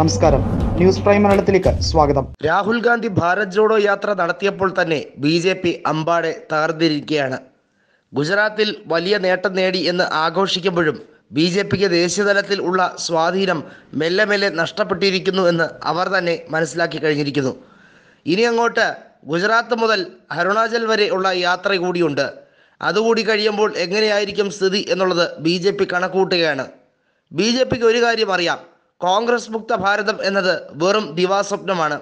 നമസ്കാരം news prime മലയാളത്തിലേക്ക് സ്വാഗതം രാഹുൽ ഗാന്ധി ഭാരത് ജോഡോ യാത്ര നടത്തിയപ്പോൾ തന്നെ ബി ജെ പി അമ്പാടെ തകർന്നിരിക്കുകയാണ് ഗുജറാത്തിൽ വലിയ നേട്ടം നേടി എന്ന് ആഘോഷിക്കുമ്പോഴും ബി ജെ പിക്ക് ദേശീയതലത്തിൽ ഉള്ള സ്വാധീനം മെല്ലെ മെല്ലെ നഷ്ടപ്പെട്ടിരിക്കുന്നു എന്ന് അവർ തന്നെ മനസ്സിലാക്കി കഴിഞ്ഞിരിക്കുന്നു ഇനി അങ്ങോട്ട് ഗുജറാത്ത് മുതൽ അരുണാചൽ വരെ ഉള്ള യാത്ര കൂടിയുണ്ട് അതുകൂടി കഴിയുമ്പോൾ എങ്ങനെയായിരിക്കും സ്ഥിതി എന്നുള്ളത് ബി ജെ പി കണക്കൂട്ടുകയാണ് ബി ജെ പിക്ക് ഒരു കാര്യം അറിയാം കോൺഗ്രസ് മുക്ത ഭാരതം എന്നത് വെറും ദിവാസ്വപ്നമാണ്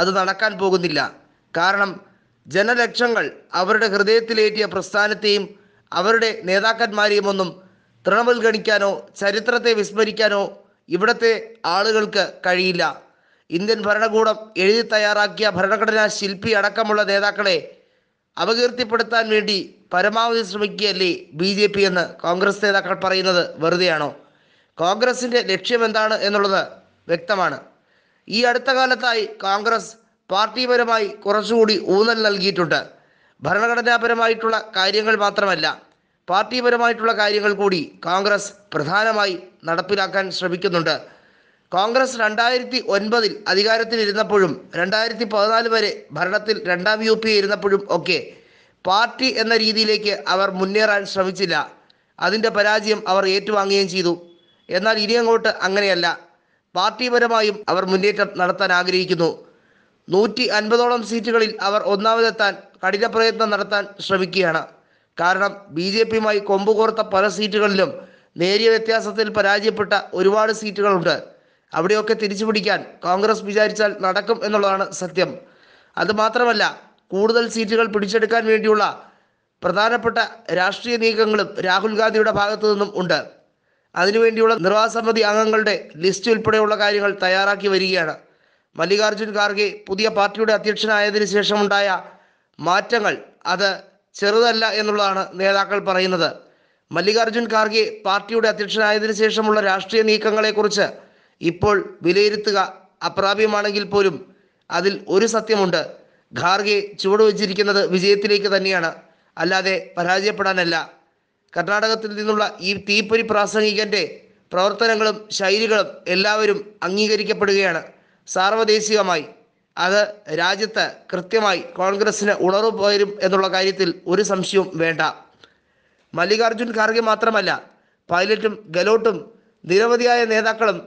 അത് നടക്കാൻ പോകുന്നില്ല കാരണം ജനലക്ഷങ്ങൾ അവരുടെ ഹൃദയത്തിലേറ്റിയ പ്രസ്ഥാനത്തെയും അവരുടെ നേതാക്കന്മാരെയും ഒന്നും തൃണമൂൽ ഗണിക്കാനോ ചരിത്രത്തെ വിസ്മരിക്കാനോ ഇവിടത്തെ ആളുകൾക്ക് കഴിയില്ല ഇന്ത്യൻ ഭരണകൂടം എഴുതി തയ്യാറാക്കിയ ഭരണഘടനാ ശില്പി അടക്കമുള്ള നേതാക്കളെ അപകീർത്തിപ്പെടുത്താൻ വേണ്ടി പരമാവധി ശ്രമിക്കുകയല്ലേ ബി ജെ പി എന്ന് കോൺഗ്രസ് നേതാക്കൾ പറയുന്നത് വെറുതെയാണോ കോൺഗ്രസിന്റെ ലക്ഷ്യമെന്താണ് എന്നുള്ളത് വ്യക്തമാണ് ഈ അടുത്ത കാലത്തായി കോൺഗ്രസ് പാർട്ടിപരമായി കുറച്ചുകൂടി ഊന്നൽ നൽകിയിട്ടുണ്ട് ഭരണഘടനാപരമായിട്ടുള്ള കാര്യങ്ങൾ മാത്രമല്ല പാർട്ടിപരമായിട്ടുള്ള കാര്യങ്ങൾ കൂടി കോൺഗ്രസ് പ്രധാനമായി നടപ്പിലാക്കാൻ ശ്രമിക്കുന്നുണ്ട് കോൺഗ്രസ് രണ്ടായിരത്തി ഒൻപതിൽ അധികാരത്തിലിരുന്നപ്പോഴും രണ്ടായിരത്തി പതിനാല് വരെ ഭരണത്തിൽ രണ്ടാം യു പി ഇരുന്നപ്പോഴും ഒക്കെ പാർട്ടി എന്ന രീതിയിലേക്ക് അവർ മുന്നേറാൻ ശ്രമിച്ചില്ല അതിൻ്റെ പരാജയം അവർ ഏറ്റുവാങ്ങുകയും ചെയ്തു എന്നാൽ ഇനി അങ്ങോട്ട് അങ്ങനെയല്ല പാർട്ടിപരമായും അവർ മുന്നേറ്റം നടത്താൻ ആഗ്രഹിക്കുന്നു നൂറ്റി അൻപതോളം സീറ്റുകളിൽ അവർ ഒന്നാമതെത്താൻ കഠിന പ്രയത്നം നടത്താൻ ശ്രമിക്കുകയാണ് കാരണം ബി ജെ പിയുമായി കൊമ്പുകോർത്ത പല സീറ്റുകളിലും നേരിയ വ്യത്യാസത്തിൽ പരാജയപ്പെട്ട ഒരുപാട് സീറ്റുകളുണ്ട് അവിടെയൊക്കെ തിരിച്ചു പിടിക്കാൻ കോൺഗ്രസ് വിചാരിച്ചാൽ നടക്കും എന്നുള്ളതാണ് സത്യം അതുമാത്രമല്ല കൂടുതൽ സീറ്റുകൾ പിടിച്ചെടുക്കാൻ വേണ്ടിയുള്ള പ്രധാനപ്പെട്ട രാഷ്ട്രീയ നീക്കങ്ങളും രാഹുൽ ഗാന്ധിയുടെ ഭാഗത്തു നിന്നും ഉണ്ട് അതിനുവേണ്ടിയുള്ള നിർവാഹസമിതി അംഗങ്ങളുടെ ലിസ്റ്റ് ഉൾപ്പെടെയുള്ള കാര്യങ്ങൾ തയ്യാറാക്കി വരികയാണ് മല്ലികാർജ്ജുൻ ഖാർഗെ പുതിയ പാർട്ടിയുടെ അധ്യക്ഷനായതിനു ശേഷമുണ്ടായ മാറ്റങ്ങൾ അത് ചെറുതല്ല എന്നുള്ളതാണ് നേതാക്കൾ പറയുന്നത് മല്ലികാർജ്ജുൻ ഖാർഗെ പാർട്ടിയുടെ അധ്യക്ഷനായതിനു ശേഷമുള്ള രാഷ്ട്രീയ നീക്കങ്ങളെക്കുറിച്ച് ഇപ്പോൾ വിലയിരുത്തുക അപ്രാപ്യമാണെങ്കിൽ പോലും അതിൽ ഒരു സത്യമുണ്ട് ഖാർഗെ ചുവടുവെച്ചിരിക്കുന്നത് വിജയത്തിലേക്ക് തന്നെയാണ് അല്ലാതെ പരാജയപ്പെടാനല്ല കർണാടകത്തിൽ നിന്നുള്ള ഈ തീപ്പൊരി പ്രാസംഗികൻ്റെ പ്രവർത്തനങ്ങളും ശൈലികളും എല്ലാവരും അംഗീകരിക്കപ്പെടുകയാണ് സാർവദേശികമായി അത് രാജ്യത്ത് കൃത്യമായി കോൺഗ്രസ്സിന് ഉണർവ് പോരും എന്നുള്ള കാര്യത്തിൽ ഒരു സംശയവും വേണ്ട മല്ലികാർജുൻ ഖാർഗെ മാത്രമല്ല പൈലറ്റും ഗലോട്ടും നിരവധിയായ നേതാക്കളും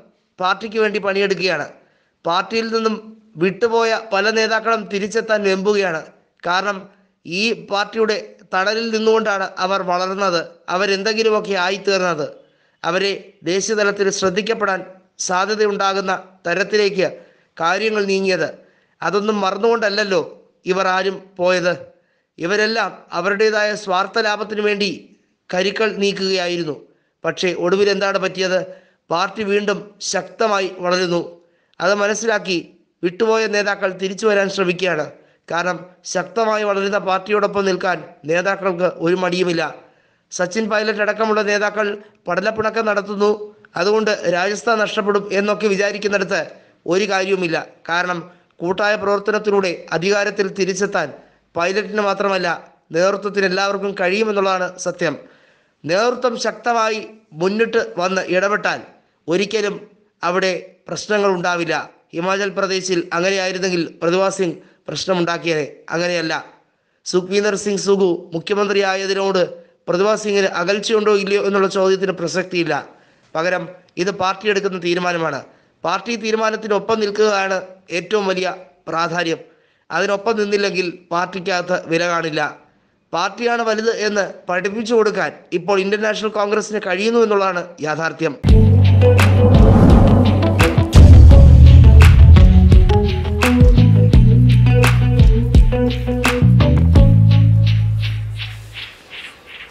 പാർട്ടിക്ക് വേണ്ടി പണിയെടുക്കുകയാണ് പാർട്ടിയിൽ നിന്നും വിട്ടുപോയ പല നേതാക്കളും തിരിച്ചെത്താൻ വെമ്പുകയാണ് കാരണം ഈ പാർട്ടിയുടെ തടലിൽ നിന്നുകൊണ്ടാണ് അവർ വളർന്നത് അവരെന്തെങ്കിലുമൊക്കെ ആയിത്തീർന്നത് അവരെ ദേശീയതലത്തിൽ ശ്രദ്ധിക്കപ്പെടാൻ സാധ്യതയുണ്ടാകുന്ന തരത്തിലേക്ക് കാര്യങ്ങൾ നീങ്ങിയത് അതൊന്നും മറന്നുകൊണ്ടല്ലല്ലോ ഇവർ ആരും പോയത് ഇവരെല്ലാം അവരുടേതായ സ്വാർത്ഥ ലാഭത്തിനു വേണ്ടി കരുക്കൾ നീക്കുകയായിരുന്നു പക്ഷേ ഒടുവിൽ എന്താണ് പറ്റിയത് പാർട്ടി വീണ്ടും ശക്തമായി വളരുന്നു അത് മനസ്സിലാക്കി വിട്ടുപോയ നേതാക്കൾ തിരിച്ചു വരാൻ ശ്രമിക്കുകയാണ് കാരണം ശക്തമായി വളരുന്ന പാർട്ടിയോടൊപ്പം നിൽക്കാൻ നേതാക്കൾക്ക് ഒരു മടിയുമില്ല സച്ചിൻ പൈലറ്റ് അടക്കമുള്ള നേതാക്കൾ പടലപ്പിണക്കം നടത്തുന്നു അതുകൊണ്ട് രാജസ്ഥാൻ നഷ്ടപ്പെടും എന്നൊക്കെ വിചാരിക്കുന്നിടത്ത് ഒരു കാര്യവുമില്ല കാരണം കൂട്ടായ പ്രവർത്തനത്തിലൂടെ അധികാരത്തിൽ തിരിച്ചെത്താൻ പൈലറ്റിന് മാത്രമല്ല നേതൃത്വത്തിന് എല്ലാവർക്കും കഴിയുമെന്നുള്ളതാണ് സത്യം നേതൃത്വം ശക്തമായി മുന്നിട്ട് വന്ന് ഇടപെട്ടാൽ ഒരിക്കലും അവിടെ പ്രശ്നങ്ങൾ ഉണ്ടാവില്ല ഹിമാചൽ പ്രദേശിൽ അങ്ങനെയായിരുന്നെങ്കിൽ പ്രതിഭാസിംഗ് പ്രശ്നമുണ്ടാക്കിയത് അങ്ങനെയല്ല സുഖ്വീന്ദർ സിംഗ് സുഗു മുഖ്യമന്ത്രിയായതിനോട് പ്രതിഭാ സിംഗിന് അകൽച്ചയുണ്ടോ ഇല്ലയോ എന്നുള്ള ചോദ്യത്തിന് പ്രസക്തിയില്ല പകരം ഇത് പാർട്ടി എടുക്കുന്ന തീരുമാനമാണ് പാർട്ടി തീരുമാനത്തിനൊപ്പം നിൽക്കുകയാണ് ഏറ്റവും വലിയ പ്രാധാന്യം അതിനൊപ്പം നിന്നില്ലെങ്കിൽ പാർട്ടിക്കകത്ത് വില കാണില്ല പാർട്ടിയാണ് വലുത് എന്ന് പഠിപ്പിച്ചു കൊടുക്കാൻ ഇപ്പോൾ ഇന്ത്യൻ നാഷണൽ കോൺഗ്രസിന് കഴിയുന്നു എന്നുള്ളതാണ് യാഥാർത്ഥ്യം